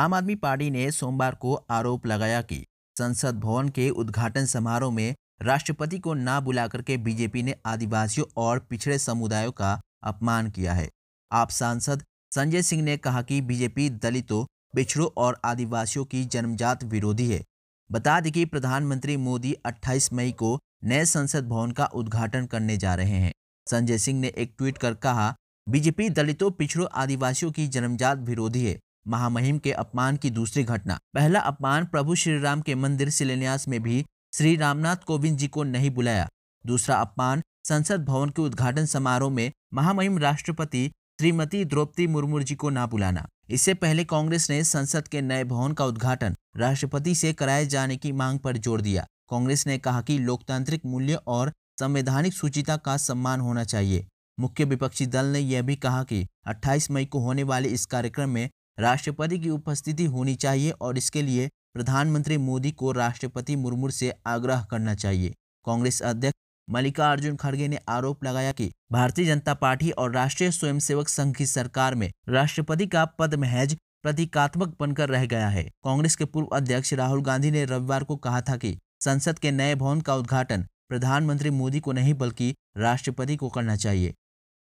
आम आदमी पार्टी ने सोमवार को आरोप लगाया कि संसद भवन के उद्घाटन समारोह में राष्ट्रपति को ना बुला करके बीजेपी ने आदिवासियों और पिछड़े समुदायों का अपमान किया है आप सांसद संजय सिंह ने कहा कि बीजेपी दलितों पिछड़ों और आदिवासियों की जन्मजात विरोधी है बता दें कि प्रधानमंत्री मोदी 28 मई को नए संसद भवन का उद्घाटन करने जा रहे हैं संजय सिंह ने एक ट्वीट कर कहा बीजेपी दलितों पिछड़ों आदिवासियों की जन्मजात विरोधी है महामहिम के अपमान की दूसरी घटना पहला अपमान प्रभु श्री राम के मंदिर शिलान्यास में भी श्री रामनाथ कोविंद जी को नहीं बुलाया दूसरा अपमान संसद भवन के उद्घाटन समारोह में महामहिम राष्ट्रपति श्रीमती द्रौपदी मुर्मू जी को ना बुलाना इससे पहले कांग्रेस ने संसद के नए भवन का उद्घाटन राष्ट्रपति से कराए जाने की मांग पर जोर दिया कांग्रेस ने कहा कि लोकतांत्रिक मूल्य और संवैधानिक सूचिता का सम्मान होना चाहिए मुख्य विपक्षी दल ने यह भी कहा कि 28 मई को होने वाले इस कार्यक्रम में राष्ट्रपति की उपस्थिति होनी चाहिए और इसके लिए प्रधानमंत्री मोदी को राष्ट्रपति मुर्मू से आग्रह करना चाहिए कांग्रेस अध्यक्ष मल्लिकार्जुन खड़गे ने आरोप लगाया कि भारतीय जनता पार्टी और राष्ट्रीय स्वयंसेवक संघ की सरकार में राष्ट्रपति का पद महज प्रतीकात्मक बनकर रह गया है कांग्रेस के पूर्व अध्यक्ष राहुल गांधी ने रविवार को कहा था कि संसद के नए भवन का उद्घाटन प्रधानमंत्री मोदी को नहीं बल्कि राष्ट्रपति को करना चाहिए